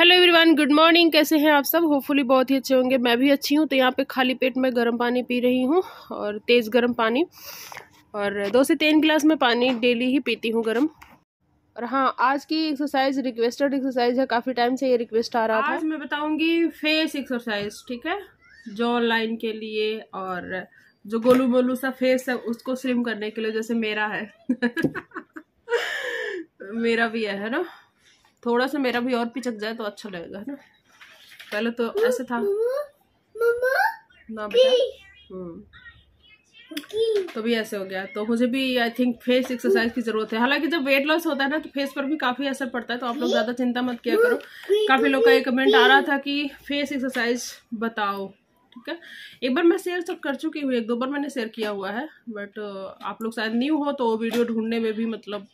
Hello everyone good morning कैसे हैं आप सब होपफुली बहुत ही अच्छे होंगे मैं भी अच्छी हूँ तो यहाँ पे खाली पेट में गर्म पानी पी रही हूँ और तेज़ गर्म पानी और दो से तीन गिलास में पानी डेली ही पीती हूँ गर्म और हाँ आज की एक्सरसाइज रिक्वेस्टेड एक्सरसाइज है काफ़ी टाइम से ये रिक्वेस्ट आ रहा था आज मैं बताऊँगी फेस एक्सरसाइज ठीक है जॉ लाइन के लिए और जो गोलू मोलू सा फेस है उसको स्लिम करने के लिए जैसे मेरा है मेरा भी है ना थोड़ा सा मेरा भी और पिचक जाए तो अच्छा लगेगा है ना पहले तो ऐसे था हम्म। तो भी ऐसे हो गया तो मुझे भी आई थिंक फेस एक्सरसाइज की जरूरत है हालांकि जब वेट लॉस होता है ना तो फेस पर भी काफी असर पड़ता है तो आप लोग ज्यादा चिंता मत किया करो काफी लोग का ये कमेंट आ रहा था कि फेस एक्सरसाइज बताओ ठीक है एक बार मैं शेयर सब तो कर चुकी हूँ एक दो बार मैंने शेयर किया हुआ है बट आप लोग शायद न्यू हो तो वीडियो ढूंढने में भी मतलब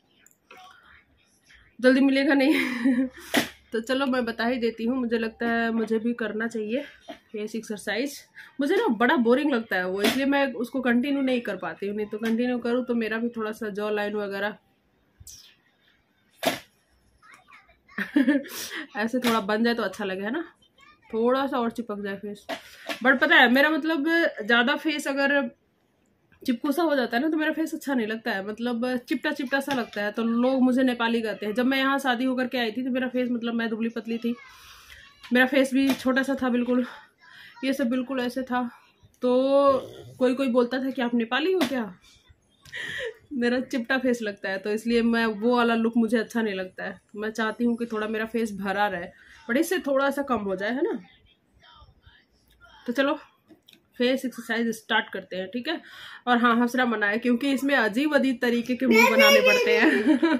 जल्दी मिलेगा नहीं तो चलो मैं बता ही देती हूँ मुझे लगता है मुझे भी करना चाहिए फेस एक्सरसाइज मुझे ना बड़ा बोरिंग लगता है वो इसलिए मैं उसको कंटिन्यू नहीं कर पाती हूँ नहीं तो कंटिन्यू करूँ तो मेरा भी थोड़ा सा जॉ लाइन वगैरह ऐसे थोड़ा बन जाए तो अच्छा लगे है ना थोड़ा सा और चिपक जाए फेस बट पता है मेरा मतलब ज़्यादा फेस अगर चिपकोसा हो जाता है ना तो मेरा फेस अच्छा नहीं लगता है मतलब चिपटा चिपटा सा लगता है तो लोग मुझे नेपाली कहते हैं जब मैं यहाँ शादी होकर के आई थी तो मेरा फेस मतलब मैं दुबली पतली थी मेरा फेस भी छोटा सा था बिल्कुल ये सब बिल्कुल ऐसे था तो कोई कोई बोलता था कि आप नेपाली हो क्या मेरा चिपटा फेस लगता है तो इसलिए मैं वो वाला लुक मुझे अच्छा नहीं लगता है तो मैं चाहती हूँ कि थोड़ा मेरा फेस भरा रहे बट इससे थोड़ा सा कम हो जाए है ना तो चलो फेस एक्सरसाइज स्टार्ट करते हैं ठीक है और हाँ हंसना बनाए क्योंकि इसमें अजीब अजीब तरीके के मुंह बनाने पड़ते हैं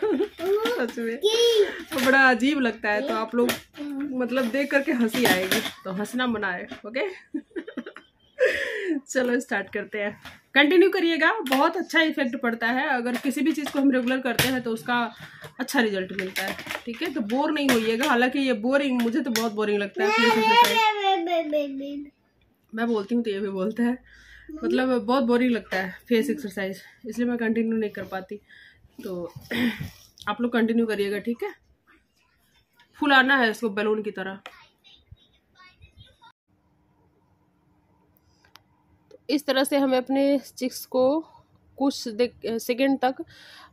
सच में तो बड़ा अजीब लगता है तो आप लोग मतलब देख करके हंसी आएगी तो हंसना बनाए ओके चलो स्टार्ट करते हैं कंटिन्यू करिएगा बहुत अच्छा इफेक्ट पड़ता है अगर किसी भी चीज़ को हम रेगुलर करते हैं तो उसका अच्छा रिजल्ट मिलता है ठीक है तो बोर नहीं होइएगा हालांकि ये बोरिंग मुझे तो बहुत बोरिंग लगता है मैं बोलती हूँ तो ये भी बोलता है मतलब बहुत बोरिंग लगता है फेस एक्सरसाइज इसलिए मैं कंटिन्यू नहीं कर पाती तो आप लोग कंटिन्यू करिएगा ठीक है फुलाना है इसको बैलून की तरह तो इस तरह से हमें अपने चिक्स को कुछ सेकेंड तक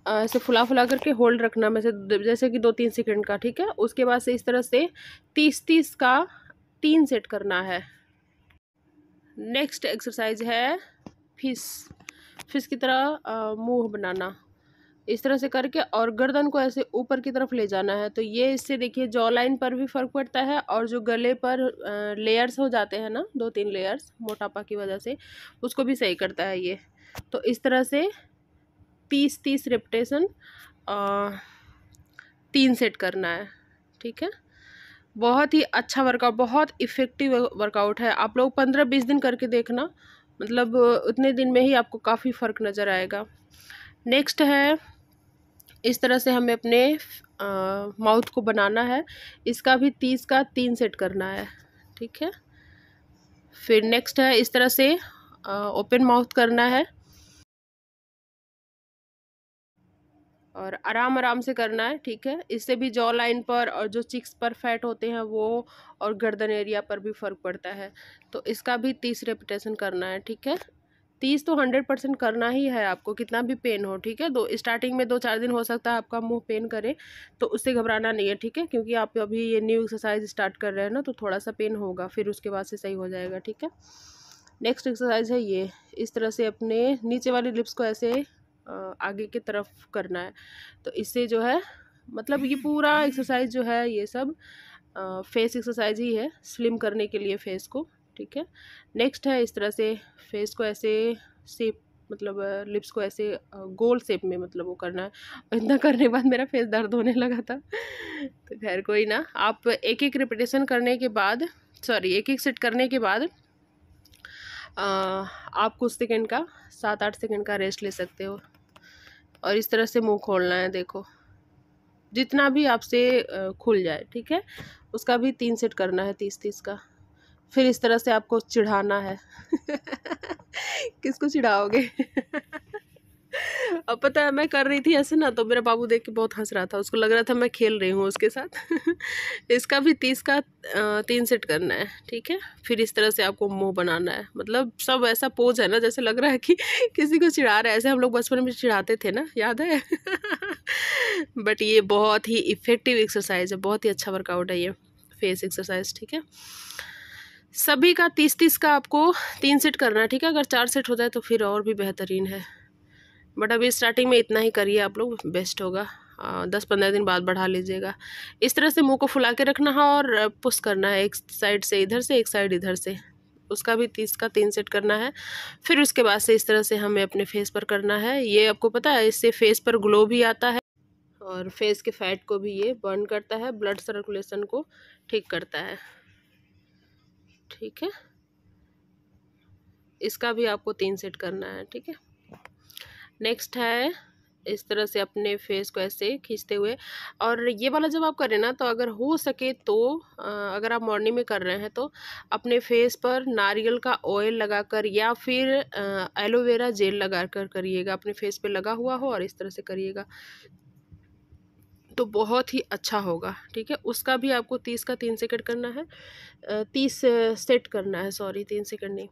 ऐसे फुला फुला करके होल्ड रखना में से जैसे कि दो तीन सेकेंड का ठीक है उसके बाद से इस तरह से तीस तीस का तीन सेट करना है नेक्स्ट एक्सरसाइज है फिश फिश की तरह मुंह बनाना इस तरह से करके और गर्दन को ऐसे ऊपर की तरफ ले जाना है तो ये इससे देखिए जॉ लाइन पर भी फ़र्क पड़ता है और जो गले पर लेयर्स हो जाते हैं ना दो तीन लेयर्स मोटापा की वजह से उसको भी सही करता है ये तो इस तरह से तीस तीस रिपटेशन तीन सेट करना है ठीक है बहुत ही अच्छा वर्कआउट बहुत इफ़ेक्टिव वर्कआउट है आप लोग पंद्रह बीस दिन करके देखना मतलब उतने दिन में ही आपको काफ़ी फ़र्क नज़र आएगा नेक्स्ट है इस तरह से हमें अपने माउथ को बनाना है इसका भी तीस का तीन सेट करना है ठीक है फिर नेक्स्ट है इस तरह से ओपन माउथ करना है और आराम आराम से करना है ठीक है इससे भी जॉ लाइन पर और जो चिक्स पर फैट होते हैं वो और गर्दन एरिया पर भी फ़र्क पड़ता है तो इसका भी तीस रेपिटेशन करना है ठीक है तीस तो हंड्रेड परसेंट करना ही है आपको कितना भी पेन हो ठीक है दो स्टार्टिंग में दो चार दिन हो सकता है आपका मुंह पेन करे तो उससे घबराना नहीं है ठीक है क्योंकि आप अभी ये न्यू एक्सरसाइज स्टार्ट कर रहे हैं ना तो थोड़ा सा पेन होगा फिर उसके बाद से सही हो जाएगा ठीक है नेक्स्ट एक्सरसाइज है ये इस तरह से अपने नीचे वाले लिप्स को ऐसे आगे के तरफ करना है तो इससे जो है मतलब ये पूरा एक्सरसाइज जो है ये सब फेस एक्सरसाइज ही है स्लिम करने के लिए फेस को ठीक है नेक्स्ट है इस तरह से फेस को ऐसे सेप मतलब लिप्स को ऐसे गोल शेप में मतलब वो करना है इतना करने के बाद मेरा फेस दर्द होने लगा था तो खैर कोई ना आप एक एक रिपीटेशन करने के बाद सॉरी एक एक सेट करने के बाद आ, आप कुछ सेकंड का सात आठ सेकंड का रेस्ट ले सकते हो और इस तरह से मुंह खोलना है देखो जितना भी आपसे खुल जाए ठीक है उसका भी तीन सेट करना है तीस तीस का फिर इस तरह से आपको चिढ़ाना है किसको चिढ़ाओगे अब पता है मैं कर रही थी ऐसे ना तो मेरा बाबू देख के बहुत हंस रहा था उसको लग रहा था मैं खेल रही हूँ उसके साथ इसका भी तीस का तीन सेट करना है ठीक है फिर इस तरह से आपको मुंह बनाना है मतलब सब ऐसा पोज है ना जैसे लग रहा है कि किसी को चिढ़ा रहा है ऐसे हम लोग बचपन में चिढ़ाते थे ना याद है बट ये बहुत ही इफ़ेक्टिव एक्सरसाइज है बहुत ही अच्छा वर्कआउट है ये फेस एक्सरसाइज ठीक है सभी का तीस तीस का आपको तीन सेट करना है ठीक है अगर चार सेट हो जाए तो फिर और भी बेहतरीन है बट अभी स्टार्टिंग में इतना ही करिए आप लोग बेस्ट होगा दस पंद्रह दिन बाद बढ़ा लीजिएगा इस तरह से मुंह को फुला के रखना है और पुश करना है एक साइड से इधर से एक साइड इधर से उसका भी तीस का तीन सेट करना है फिर उसके बाद से इस तरह से हमें अपने फेस पर करना है ये आपको पता है इससे फेस पर ग्लो भी आता है और फेस के फैट को भी ये बर्न करता है ब्लड सर्कुलेशन को ठीक करता है ठीक है इसका भी आपको तीन सेट करना है ठीक है नेक्स्ट है इस तरह से अपने फेस को ऐसे खींचते हुए और ये वाला जब आप करें ना तो अगर हो सके तो अगर आप मॉर्निंग में कर रहे हैं तो अपने फेस पर नारियल का ऑयल लगाकर या फिर एलोवेरा जेल लगा कर करिएगा अपने फेस पे लगा हुआ हो और इस तरह से करिएगा तो बहुत ही अच्छा होगा ठीक है उसका भी आपको तीस का तीन सेकेंड करना है तीस सेट करना है सॉरी तीन सेकेंड नहीं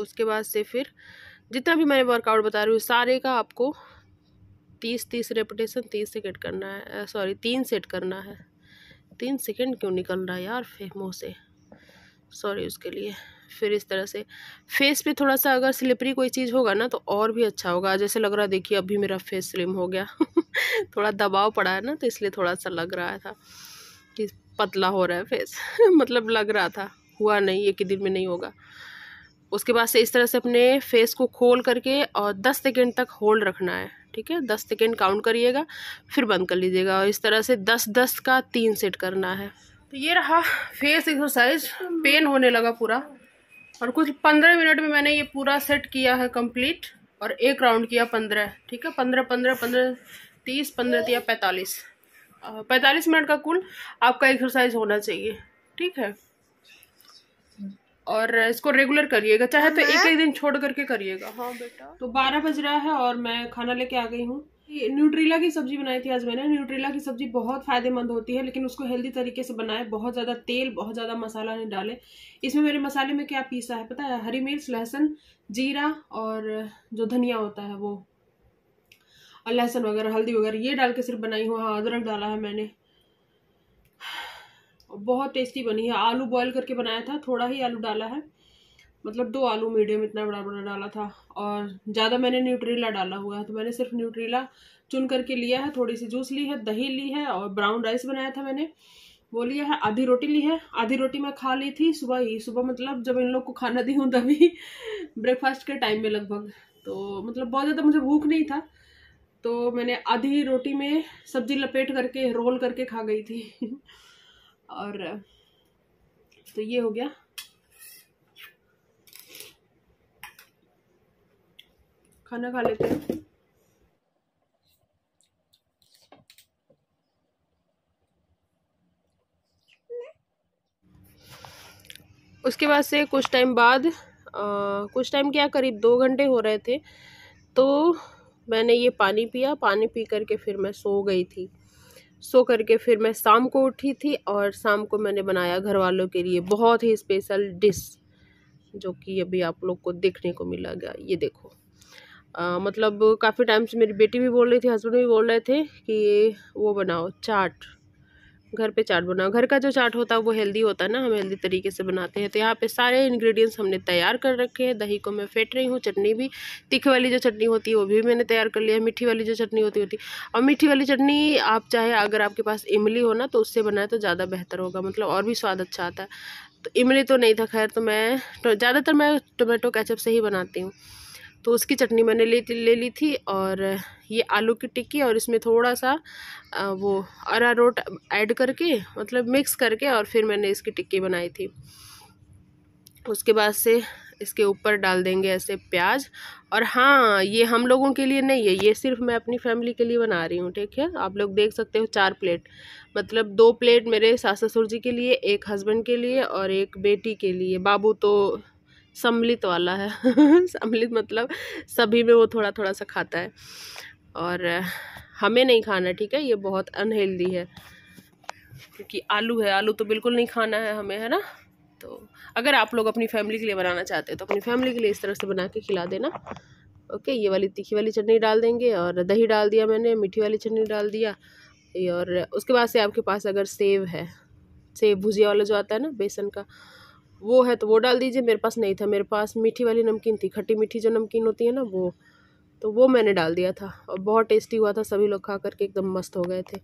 उसके बाद से फिर जितना भी मैंने वर्कआउट बता रही हूँ सारे का आपको तीस तीस रेपटेशन तीस सेकेंड करना है सॉरी तीन सेट करना है तीन सेकेंड क्यों निकल रहा है यार फे मुँह से सॉरी उसके लिए फिर इस तरह से फेस पे थोड़ा सा अगर स्लिपरी कोई चीज़ होगा ना तो और भी अच्छा होगा जैसे लग रहा है देखिए अभी मेरा फेस स्लिम हो गया थोड़ा दबाव पड़ा है ना तो इसलिए थोड़ा सा लग रहा था कि पतला हो रहा है फेस मतलब लग रहा था हुआ नहीं एक ही दिन में नहीं होगा उसके बाद से इस तरह से अपने फेस को खोल करके और दस सेकेंड तक होल्ड रखना है ठीक है दस सेकेंड काउंट करिएगा फिर बंद कर लीजिएगा और इस तरह से दस दस का तीन सेट करना है तो ये रहा फेस एक्सरसाइज पेन होने लगा पूरा और कुछ पंद्रह मिनट में मैंने ये पूरा सेट किया है कंप्लीट और एक राउंड किया पंद्रह ठीक है पंद्रह पंद्रह पंद्रह तीस पंद्रह या पैंतालीस पैंतालीस मिनट का कुल आपका एक्सरसाइज होना चाहिए ठीक है और इसको रेगुलर करिएगा चाहे तो एक एक दिन छोड़ करके करिएगा हाँ बेटा तो बारह बज रहा है और मैं खाना लेके आ गई हूँ न्यूट्रीला की सब्जी बनाई थी आज मैंने न्यूट्रीला की सब्जी बहुत फायदेमंद होती है लेकिन उसको हेल्दी तरीके से बनाए बहुत ज़्यादा तेल बहुत ज़्यादा मसाला नहीं डाले इसमें मेरे मसाले में क्या पीसा है पता है हरी मिर्च लहसुन जीरा और जो धनिया होता है वो और लहसुन वगैरह हल्दी वगैरह ये डाल के सिर्फ बनाई हुआ हाँ अदरक डाला है मैंने बहुत टेस्टी बनी है आलू बॉईल करके बनाया था थोड़ा ही आलू डाला है मतलब दो आलू मीडियम इतना बड़ा बड़ा डाला था और ज़्यादा मैंने न्यूट्रीला डाला हुआ है तो मैंने सिर्फ न्यूट्रीला चुन करके लिया है थोड़ी सी जूस ली है दही ली है और ब्राउन राइस बनाया था मैंने वो लिया है आधी रोटी ली है आधी रोटी मैं खा ली थी सुबह ही सुबह मतलब जब इन लोग को खाना दी हूँ तभी ब्रेकफास्ट के टाइम में लगभग तो मतलब बहुत ज़्यादा मुझे भूख नहीं था तो मैंने आधी रोटी में सब्जी लपेट करके रोल करके खा गई थी और तो ये हो गया खाना खा लेते हैं उसके बाद से कुछ टाइम बाद आ, कुछ टाइम क्या करीब दो घंटे हो रहे थे तो मैंने ये पानी पिया पानी पी करके फिर मैं सो गई थी सो करके फिर मैं शाम को उठी थी और शाम को मैंने बनाया घर वालों के लिए बहुत ही स्पेशल डिश जो कि अभी आप लोग को देखने को मिला गया ये देखो आ, मतलब काफ़ी टाइम से मेरी बेटी भी बोल रही थी हस्बैंड भी बोल रहे थे कि वो बनाओ चाट घर पे चाट बनाओ घर का जो चाट होता है वो हेल्दी होता है ना हम हेल्दी तरीके से बनाते हैं तो यहाँ पे सारे इंग्रेडिएंट्स हमने तैयार कर रखे हैं दही को मैं फेंट रही हूँ चटनी भी तीखे वाली जो चटनी होती है वो भी मैंने तैयार कर लिया मीठी वाली जो चटनी होती होती और मीठी वाली चटनी आप चाहे अगर आपके पास इमली हो ना तो उससे बनाए तो ज़्यादा बेहतर होगा मतलब और भी स्वाद अच्छा आता है तो इमली तो नहीं था खैर तो मैं तो ज़्यादातर मैं टोमेटो कैचअप से ही बनाती हूँ तो उसकी चटनी मैंने ले ले ली थी और ये आलू की टिक्की और इसमें थोड़ा सा वो अरारोट ऐड करके मतलब मिक्स करके और फिर मैंने इसकी टिक्की बनाई थी उसके बाद से इसके ऊपर डाल देंगे ऐसे प्याज और हाँ ये हम लोगों के लिए नहीं है ये सिर्फ मैं अपनी फैमिली के लिए बना रही हूँ ठीक है आप लोग देख सकते हो चार प्लेट मतलब दो प्लेट मेरे सास ससुर जी के लिए एक हस्बैंड के लिए और एक बेटी के लिए बाबू तो सम्मिलित वाला है सम्मिलित मतलब सभी में वो थोड़ा थोड़ा सा खाता है और हमें नहीं खाना ठीक है ये बहुत अनहेल्दी है क्योंकि आलू है आलू तो बिल्कुल नहीं खाना है हमें है ना तो अगर आप लोग अपनी फैमिली के लिए बनाना चाहते हैं तो अपनी फैमिली के लिए इस तरह से बना के खिला देना ओके ये वाली तीखी वाली चटनी डाल देंगे और दही डाल दिया मैंने मीठी वाली चटनी डाल दिया और उसके बाद से आपके पास अगर सेव है सेव भुजिया वाला जो आता है ना बेसन का वो है तो वो डाल दीजिए मेरे पास नहीं था मेरे पास मीठी वाली नमकीन थी खट्टी मीठी जो नमकीन होती है ना वो तो वो मैंने डाल दिया था और बहुत टेस्टी हुआ था सभी लोग खा करके एकदम मस्त हो गए थे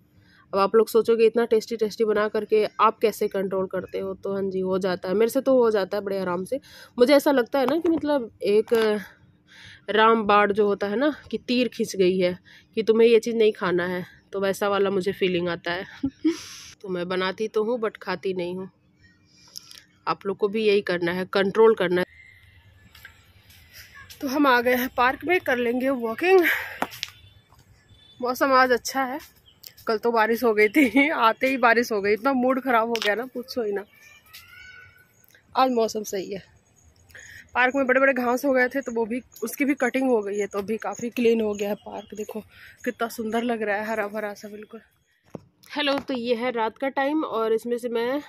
अब आप लोग सोचोगे इतना टेस्टी टेस्टी बना करके आप कैसे कंट्रोल करते हो तो हाँ जी हो जाता है मेरे से तो हो जाता है बड़े आराम से मुझे ऐसा लगता है ना कि मतलब एक राम बाढ़ जो होता है ना कि तीर खींच गई है कि तुम्हें ये चीज़ नहीं खाना है तो वैसा वाला मुझे फीलिंग आता है तो मैं बनाती तो हूँ बट खाती नहीं हूँ आप लोग को भी यही करना है कंट्रोल करना है तो हम आ गए हैं पार्क में कर लेंगे वॉकिंग मौसम आज अच्छा है कल तो बारिश हो गई थी आते ही बारिश हो गई इतना मूड ख़राब हो गया ना पूछो ही ना आज मौसम सही है पार्क में बड़े बड़े घास हो गए थे तो वो भी उसकी भी कटिंग हो गई है तो अभी काफ़ी क्लीन हो गया है पार्क देखो कितना सुंदर लग रहा है हरा भरा सा बिल्कुल हेलो तो ये है रात का टाइम और इसमें से मैं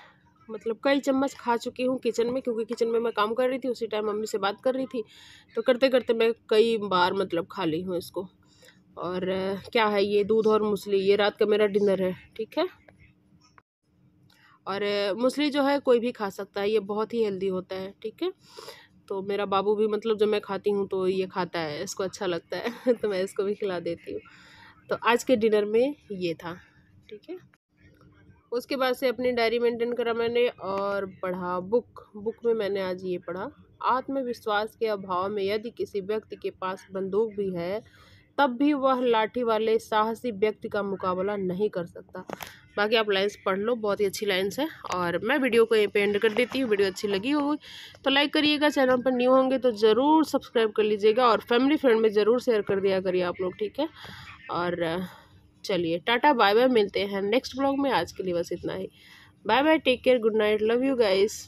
मतलब कई चम्मच खा चुकी हूँ किचन में क्योंकि किचन में मैं काम कर रही थी उसी टाइम मम्मी से बात कर रही थी तो करते करते मैं कई बार मतलब खा ली हूँ इसको और क्या है ये दूध और मूसली ये रात का मेरा डिनर है ठीक है और मूसली जो है कोई भी खा सकता है ये बहुत ही हेल्दी होता है ठीक है तो मेरा बाबू भी मतलब जब मैं खाती हूँ तो ये खाता है इसको अच्छा लगता है तो मैं इसको भी खिला देती हूँ तो आज के डिनर में ये था ठीक है उसके बाद से अपनी डायरी मेंटेन करा मैंने और पढ़ा बुक बुक में मैंने आज ये पढ़ा आत्मविश्वास के अभाव में यदि किसी व्यक्ति के पास बंदूक भी है तब भी वह लाठी वाले साहसी व्यक्ति का मुकाबला नहीं कर सकता बाकी आप लाइन्स पढ़ लो बहुत ही अच्छी लाइन्स है और मैं वीडियो को यहीं पे एंड कर देती हूँ वीडियो अच्छी लगी होगी तो लाइक करिएगा चैनल पर न्यू होंगे तो ज़रूर सब्सक्राइब कर लीजिएगा और फैमिली फ्रेंड में ज़रूर शेयर कर दिया करिए आप लोग ठीक है और चलिए टाटा बाय बाय मिलते हैं नेक्स्ट ब्लॉग में आज के लिए बस इतना ही bye bye take care good night love you guys